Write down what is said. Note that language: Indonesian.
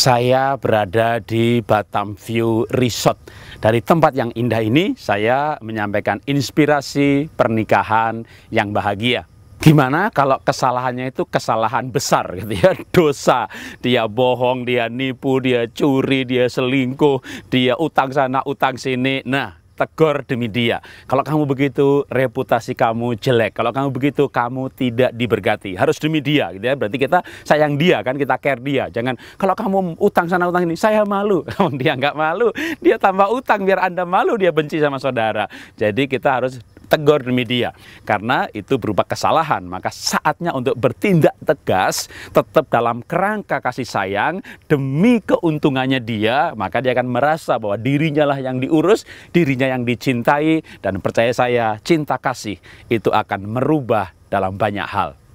saya berada di Batam View Resort. Dari tempat yang indah ini, saya menyampaikan inspirasi pernikahan yang bahagia. Gimana kalau kesalahannya itu kesalahan besar gitu ya, dosa. Dia bohong, dia nipu, dia curi, dia selingkuh, dia utang sana, utang sini. Nah, tegur demi dia. Kalau kamu begitu, reputasi kamu jelek. Kalau kamu begitu, kamu tidak diberkati. Harus demi dia, gitu ya. Berarti kita sayang dia kan, kita care dia. Jangan kalau kamu utang sana utang ini, saya malu. dia nggak malu, dia tambah utang biar anda malu, dia benci sama saudara. Jadi kita harus tegur media karena itu berupa kesalahan maka saatnya untuk bertindak tegas tetap dalam kerangka kasih sayang demi keuntungannya dia maka dia akan merasa bahwa dirinya lah yang diurus dirinya yang dicintai dan percaya saya cinta kasih itu akan merubah dalam banyak hal